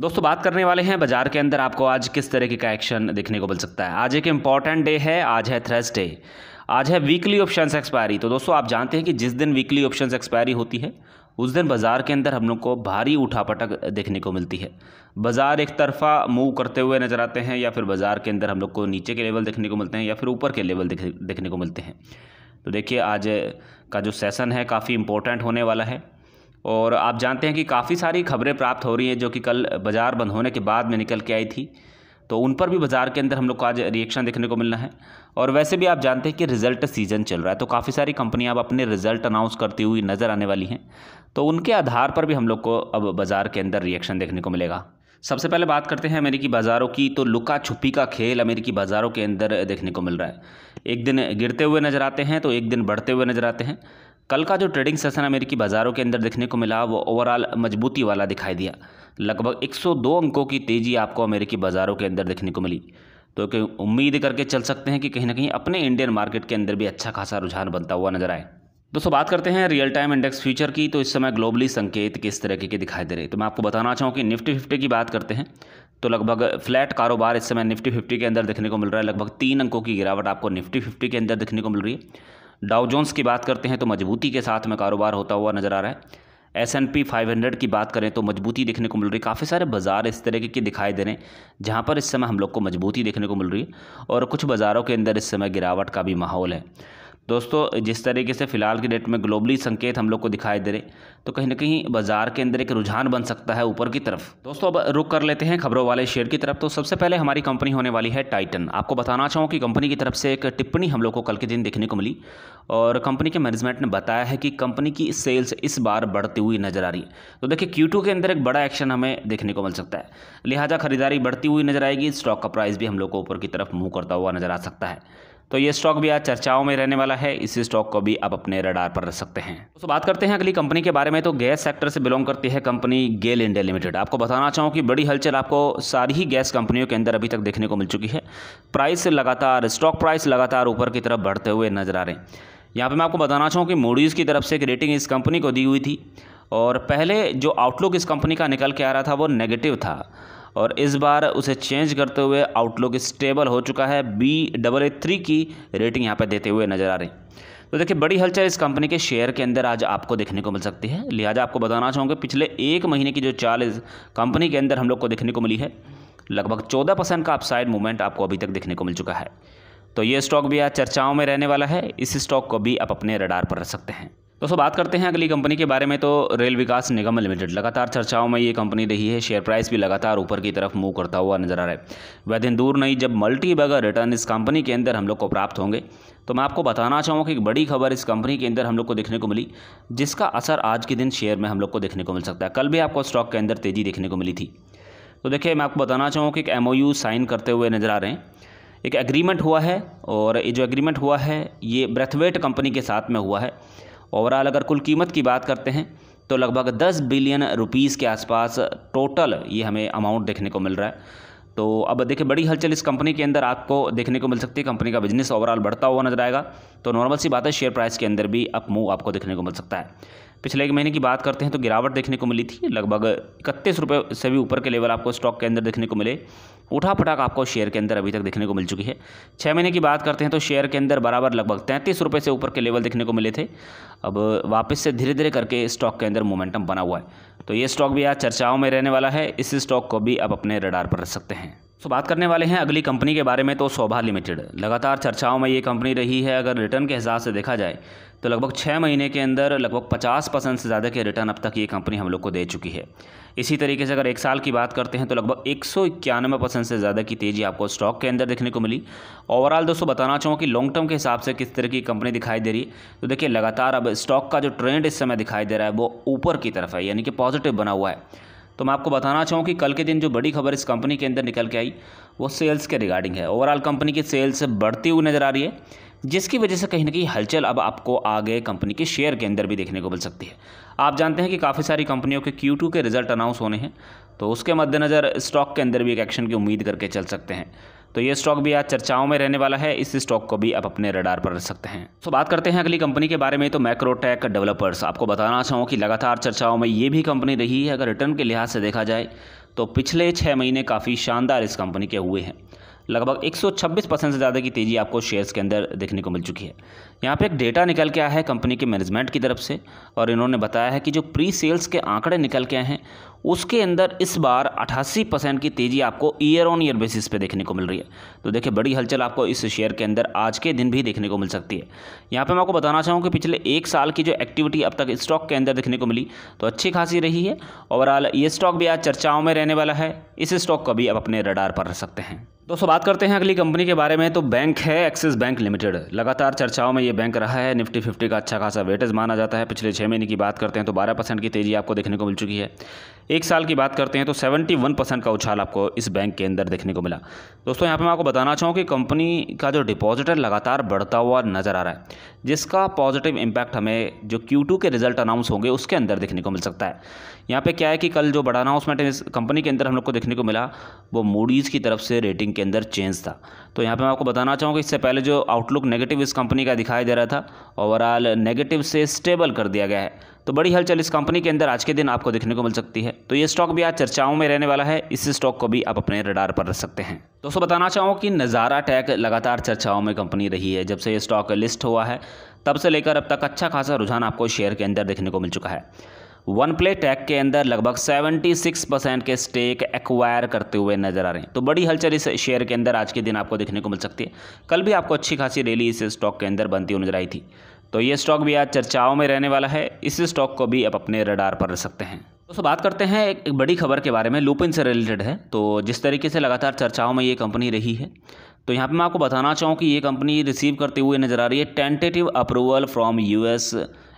दोस्तों बात करने वाले हैं बाजार के अंदर आपको आज किस तरीके का एक्शन देखने को मिल सकता है आज एक इम्पॉर्टेंट डे है आज है थर्सडे आज है वीकली ऑप्शंस एक्सपायरी तो दोस्तों आप जानते हैं कि जिस दिन वीकली ऑप्शंस एक्सपायरी होती है उस दिन बाज़ार के अंदर हम लोग को भारी उठापटक देखने को मिलती है बाज़ार एक तरफा मूव करते हुए नज़र आते हैं या फिर बाज़ार के अंदर हम लोग को नीचे के लेवल देखने को मिलते हैं या फिर ऊपर के लेवल देखने को मिलते हैं तो देखिए आज का जो सेशन है काफ़ी इंपॉर्टेंट होने वाला है और आप जानते हैं कि काफ़ी सारी खबरें प्राप्त हो रही हैं जो कि कल बाज़ार बंद होने के बाद में निकल के आई थी तो उन पर भी बाज़ार के अंदर हम लोग को आज रिएक्शन देखने को मिलना है और वैसे भी आप जानते हैं कि रिजल्ट सीजन चल रहा है तो काफ़ी सारी कंपनियां अब अपने रिजल्ट अनाउंस करती हुई नज़र आने वाली हैं तो उनके आधार पर भी हम लोग को अब बाज़ार के अंदर रिएक्शन देखने को मिलेगा सबसे पहले बात करते हैं अमेरिकी बाज़ारों की तो लुका छुपी का खेल अमेरिकी बाज़ारों के अंदर देखने को मिल रहा है एक दिन गिरते हुए नज़र आते हैं तो एक दिन बढ़ते हुए नज़र आते हैं कल का जो ट्रेडिंग सेशन अमेरिकी बाज़ारों के अंदर देखने को मिला वो ओवरऑल मजबूती वाला दिखाई दिया लगभग 102 अंकों की तेज़ी आपको अमेरिकी बाज़ारों के अंदर देखने को मिली तो कि उम्मीद करके चल सकते हैं कि कहीं ना कहीं अपने इंडियन मार्केट के अंदर भी अच्छा खासा रुझान बनता हुआ नजर आए दोस्तों बात करते हैं रियल टाइम इंडेक्स फ्यूचर की तो इस समय ग्लोबली संकेत किस तरीके के दिखाई दे रहे तो मैं आपको बताना चाहूँ कि निफ्टी फिफ्टी की बात करते हैं तो लगभग फ्लैट कारोबार इस समय निफ्टी फिफ्टी के अंदर देखने को मिल रहा है लगभग तीन अंकों की गिरावट आपको निफ्टी फिफ्टी के अंदर देखने को मिल रही है डाउजोन्स की बात करते हैं तो मजबूती के साथ में कारोबार होता हुआ नज़र आ रहा है S N P five hundred की बात करें तो मजबूती देखने को मिल रही है काफ़ी सारे बाजार इस तरह के दिखाई दे रहे हैं जहाँ पर इस समय हम लोग को मजबूती देखने को मिल रही है और कुछ बाज़ारों के अंदर इस समय गिरावट का भी माहौल है दोस्तों जिस तरीके से फ़िलहाल की डेट में ग्लोबली संकेत हम लोग को दिखाई दे रहे तो कहीं ना कहीं बाजार के अंदर एक रुझान बन सकता है ऊपर की तरफ दोस्तों अब रुक कर लेते हैं खबरों वाले शेयर की तरफ तो सबसे पहले हमारी कंपनी होने वाली है टाइटन आपको बताना चाहूँ कि कंपनी की तरफ से एक टिप्पणी हम लोग को कल के दिन देखने को मिली और कंपनी के मैनेजमेंट ने बताया है कि कंपनी की सेल्स इस बार बढ़ती हुई नजर आ रही है तो देखिए क्यू के अंदर एक बड़ा एक्शन हमें देखने को मिल सकता है लिहाजा खरीदारी बढ़ती हुई नजर आएगी स्टॉक का प्राइस भी हम लोग को ऊपर की तरफ मूव करता हुआ नजर आ सकता है तो ये स्टॉक भी आज चर्चाओं में रहने वाला है इसी स्टॉक को भी आप अपने रडार पर रख सकते हैं तो बात करते हैं अगली कंपनी के बारे में तो गैस सेक्टर से बिलोंग करती है कंपनी गेल इंडिया लिमिटेड आपको बताना चाहूँ कि बड़ी हलचल आपको सारी ही गैस कंपनियों के अंदर अभी तक देखने को मिल चुकी है प्राइस लगातार स्टॉक प्राइस लगातार ऊपर की तरफ बढ़ते हुए नजर आ रहे हैं यहाँ पर मैं आपको बताना चाहूँ कि मोडीज़ की तरफ से एक रेटिंग इस कंपनी को दी हुई थी और पहले जो आउटलुक इस कंपनी का निकल के आ रहा था वो नेगेटिव था और इस बार उसे चेंज करते हुए आउटलुक स्टेबल हो चुका है बी डबल ए थ्री की रेटिंग यहाँ पर देते हुए नज़र आ रही तो देखिए बड़ी हलचल इस कंपनी के शेयर के अंदर आज आपको देखने को मिल सकती है लिहाजा आपको बताना चाहूँगा पिछले एक महीने की जो चाल इस कंपनी के अंदर हम लोग को देखने को मिली है लगभग चौदह परसेंट का अपसाइड मूवमेंट आपको अभी तक देखने को मिल चुका है तो ये स्टॉक भी आज चर्चाओं में रहने वाला है इस स्टॉक को भी आप अपने रडार पर रख सकते हैं दोस्तों बात करते हैं अगली कंपनी के बारे में तो रेल विकास निगम लिमिटेड लगातार चर्चाओं में ये कंपनी रही है शेयर प्राइस भी लगातार ऊपर की तरफ मूव करता हुआ नजर आ रहा है वह दिन दूर नहीं जब मल्टी बगर रिटर्न इस कंपनी के अंदर हम लोग को प्राप्त होंगे तो मैं आपको बताना चाहूँगा कि एक बड़ी खबर इस कंपनी के अंदर हम लोग को देखने को मिली जिसका असर आज के दिन शेयर में हम लोग को देखने को मिल सकता है कल भी आपको स्टॉक के अंदर तेज़ी देखने को मिली थी तो देखिए मैं आपको बताना चाहूँगा कि एक एम साइन करते हुए नज़र आ रहे हैं एक एग्रीमेंट हुआ है और ये जो एग्रीमेंट हुआ है ये ब्रेथवेट कंपनी के साथ में हुआ है ओवरऑल अगर कुल कीमत की बात करते हैं तो लगभग दस बिलियन रुपीज़ के आसपास टोटल ये हमें अमाउंट देखने को मिल रहा है तो अब देखिए बड़ी हलचल इस कंपनी के अंदर आपको देखने को मिल सकती है कंपनी का बिजनेस ओवरऑल बढ़ता हुआ नजर आएगा तो नॉर्मल सी बात है शेयर प्राइस के अंदर भी अप मूव आपको देखने को मिल सकता है पिछले एक महीने की बात करते हैं तो गिरावट देखने को मिली थी लगभग इकतीस रुपये से भी ऊपर के लेवल आपको स्टॉक के अंदर देखने को मिले उठा पटाख आपको शेयर के अंदर अभी तक देखने को मिल चुकी है छः महीने की बात करते हैं तो शेयर के अंदर बराबर लगभग तैंतीस रुपये से ऊपर के लेवल देखने को मिले थे अब वापस से धीरे धीरे करके स्टॉक के अंदर मोमेंटम बना हुआ है तो ये स्टॉक भी आज चर्चाओं में रहने वाला है इस स्टॉक को भी आप अपने रडार पर रख सकते हैं सो बात करने वाले हैं अगली कंपनी के बारे में तो शोभा लिमिटेड लगातार चर्चाओं में ये कंपनी रही है अगर रिटर्न के हिसाब से देखा जाए तो लगभग छः महीने के अंदर लगभग पचास परसेंट से ज़्यादा के रिटर्न अब तक ये कंपनी हम लोग को दे चुकी है इसी तरीके से अगर एक साल की बात करते हैं तो लगभग एक परसेंट से ज़्यादा की तेज़ी आपको स्टॉक के अंदर देखने को मिली ओवरऑल दोस्तों बताना चाहूँ कि लॉन्ग टर्म के हिसाब से किस तरह की कंपनी दिखाई दे रही तो देखिए लगातार अब स्टॉक का जो ट्रेंड इस समय दिखाई दे रहा है वो ऊपर की तरफ है यानी कि पॉजिटिव बना हुआ है तो मैं आपको बताना चाहूँ कि कल के दिन जो बड़ी खबर इस कंपनी के अंदर निकल के आई वो सेल्स के रिगार्डिंग है ओवरऑल कंपनी की सेल्स बढ़ती हुई नज़र आ रही है जिसकी वजह से कहीं ना कहीं हलचल अब आपको आगे कंपनी के शेयर के अंदर भी देखने को मिल सकती है आप जानते हैं कि काफ़ी सारी कंपनियों के क्यू के रिजल्ट अनाउंस होने हैं तो उसके मद्देनज़र स्टॉक के अंदर भी एक एक्शन की उम्मीद करके चल सकते हैं तो ये स्टॉक भी आज चर्चाओं में रहने वाला है इस स्टॉक को भी आप अपने रडार पर रख सकते हैं सो बात करते हैं अगली कंपनी के बारे में तो मैक्रोटेक डेवलपर्स आपको बताना चाहूँ कि लगातार चर्चाओं में ये भी कंपनी रही है अगर रिटर्न के लिहाज से देखा जाए तो पिछले छः महीने काफ़ी शानदार इस कंपनी के हुए हैं लगभग 126 परसेंट से ज़्यादा की तेज़ी आपको शेयर्स के अंदर देखने को मिल चुकी है यहाँ पे एक डेटा निकल के आया है कंपनी के मैनेजमेंट की तरफ से और इन्होंने बताया है कि जो प्री सेल्स के आंकड़े निकल के आए हैं उसके अंदर इस बार अठासी परसेंट की तेज़ी आपको ईयर ऑन ईयर बेसिस पे देखने को मिल रही है तो देखिए बड़ी हलचल आपको इस शेयर के अंदर आज के दिन भी देखने को मिल सकती है यहाँ पे मैं आपको बताना चाहूँ कि पिछले एक साल की जो एक्टिविटी अब तक स्टॉक के अंदर देखने को मिली तो अच्छी खासी रही है ओवरऑल ये स्टॉक भी आज चर्चाओं में रहने वाला है इस स्टॉक को भी आप अपने रडार पर रख सकते हैं दोस्तों बात करते हैं अगली कंपनी के बारे में तो बैंक है एक्सिस बैंक लिमिटेड लगातार चर्चाओं में ये बैंक रहा है निफ्टी फिफ्टी का अच्छा खासा वेटेज माना जाता है पिछले छः महीने की बात करते हैं तो 12 परसेंट की तेज़ी आपको देखने को मिल चुकी है एक साल की बात करते हैं तो 71 परसेंट का उछाल आपको इस बैंक के अंदर देखने को मिला दोस्तों यहाँ पर मैं आपको बताना चाहूँ कि कंपनी का जो है लगातार बढ़ता हुआ नज़र आ रहा है जिसका पॉजिटिव इम्पैक्ट हमें जो क्यू के रिजल्ट अनाउंस होंगे उसके अंदर देखने को मिल सकता है यहाँ पर क्या है कि कल जो बड़ा अनाउंसमेंट कंपनी के अंदर हम लोग को देखने को मिला वो मूडीज़ की तरफ से रेटिंग के अंदर चेंज था तो यहाँ पे मैं आपको बताना चाहूँगा इससे पहले जो आउटलुक नेगेटिव इस कंपनी का दिखाई दे रहा था ओवरऑल नेगेटिव से स्टेबल कर दिया गया है तो बड़ी हलचल इस कंपनी के अंदर आज के दिन आपको देखने को मिल सकती है तो ये स्टॉक भी आज चर्चाओं में रहने वाला है इस स्टॉक को भी आप अपने रडार पर रख सकते हैं दोस्तों बताना चाहूँ कि नज़ारा टैक लगातार चर्चाओं में कंपनी रही है जब से ये स्टॉक लिस्ट हुआ है तब से लेकर अब तक अच्छा खासा रुझान आपको शेयर के अंदर देखने को मिल चुका है वन प्ले टैक के अंदर लगभग 76 परसेंट के स्टेक एक्वायर करते हुए नजर आ रहे हैं तो बड़ी हलचल इस शेयर के अंदर आज के दिन आपको देखने को मिल सकती है कल भी आपको अच्छी खासी रैली इस स्टॉक के अंदर बनती हुई नजर आई थी तो ये स्टॉक भी आज चर्चाओं में रहने वाला है इस स्टॉक को भी आप अपने रडार पर रख सकते हैं दोस्तों बात करते हैं एक बड़ी खबर के बारे में लुपिन से रिलेटेड है तो जिस तरीके से लगातार चर्चाओं में ये कंपनी रही है तो यहाँ पे मैं आपको बताना चाहूँ कि ये कंपनी रिसीव करते हुए नज़र आ रही है tentative approval from US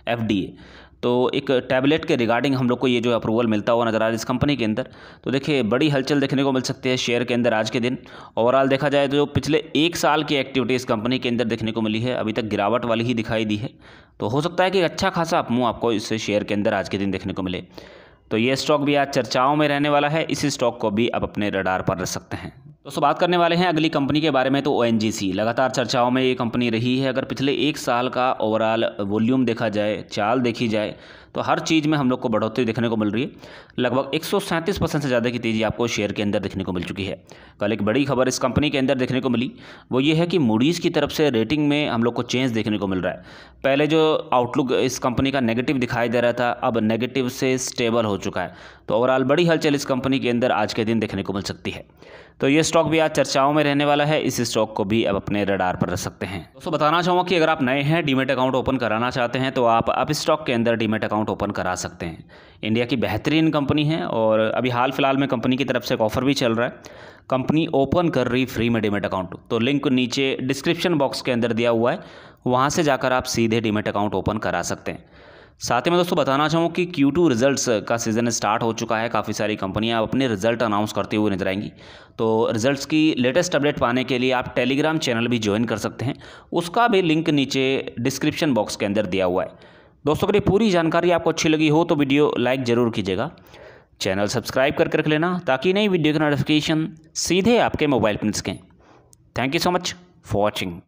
FDA तो एक टैबलेट के रिगार्डिंग हम लोग को ये जो अप्रूवल मिलता हुआ नज़र आ रहा है इस कंपनी के अंदर तो देखिए बड़ी हलचल देखने को मिल सकती है शेयर के अंदर आज के दिन ओवरऑल देखा जाए तो जो पिछले एक साल की एक्टिविटी इस कंपनी के अंदर देखने को मिली है अभी तक गिरावट वाली ही दिखाई दी है तो हो सकता है कि अच्छा खासा मुँह आपको इस शेयर के अंदर आज के दिन देखने को मिले तो ये स्टॉक भी आज चर्चाओं में रहने वाला है इसी स्टॉक को भी आप अपने रडार पर रख सकते हैं दोस्तों बात करने वाले हैं अगली कंपनी के बारे में तो ओ लगातार चर्चाओं में ये कंपनी रही है अगर पिछले एक साल का ओवरऑल वॉल्यूम देखा जाए चाल देखी जाए तो हर चीज़ में हम लोग को बढ़ोतरी देखने को मिल रही है लगभग एक परसेंट से ज़्यादा की तेज़ी आपको शेयर के अंदर देखने को मिल चुकी है कल एक बड़ी खबर इस कंपनी के अंदर देखने को मिली वो ये है कि मूडीज़ की तरफ से रेटिंग में हम लोग को चेंज देखने को मिल रहा है पहले जो आउटलुक इस कंपनी का नेगेटिव दिखाई दे रहा था अब नेगेटिव से स्टेबल हो चुका है तो ओवरऑल बड़ी हलचल इस कंपनी के अंदर आज के दिन देखने को मिल सकती है तो ये स्टॉक भी आज चर्चाओं में रहने वाला है इस स्टॉक को भी आप अपने रडार पर रख सकते हैं दोस्तों बताना चाहूँगा कि अगर आप नए हैं डीमेट अकाउंट ओपन कराना चाहते हैं तो आप अब स्टॉक के अंदर डीमेट अकाउंट ओपन करा सकते हैं इंडिया की बेहतरीन कंपनी है और अभी हाल फिलहाल में कंपनी की तरफ से एक ऑफर भी चल रहा है कंपनी ओपन कर रही फ्री में डीमेट अकाउंट तो लिंक नीचे डिस्क्रिप्शन बॉक्स के अंदर दिया हुआ है वहाँ से जाकर आप सीधे डीमेट अकाउंट ओपन करा सकते हैं साथ ही मैं दोस्तों बताना चाहूँ कि Q2 रिजल्ट्स का सीज़न स्टार्ट हो चुका है काफ़ी सारी कंपनियां अपने रिजल्ट अनाउंस करते हुए नजर आएंगी तो रिजल्ट्स की लेटेस्ट अपडेट पाने के लिए आप टेलीग्राम चैनल भी ज्वाइन कर सकते हैं उसका भी लिंक नीचे डिस्क्रिप्शन बॉक्स के अंदर दिया हुआ है दोस्तों अगर ये पूरी जानकारी आपको अच्छी लगी हो तो वीडियो लाइक ज़रूर कीजिएगा चैनल सब्सक्राइब करके रख लेना ताकि नई वीडियो की नोटिफिकेशन सीधे आपके मोबाइल पर सकें thank you so much for watching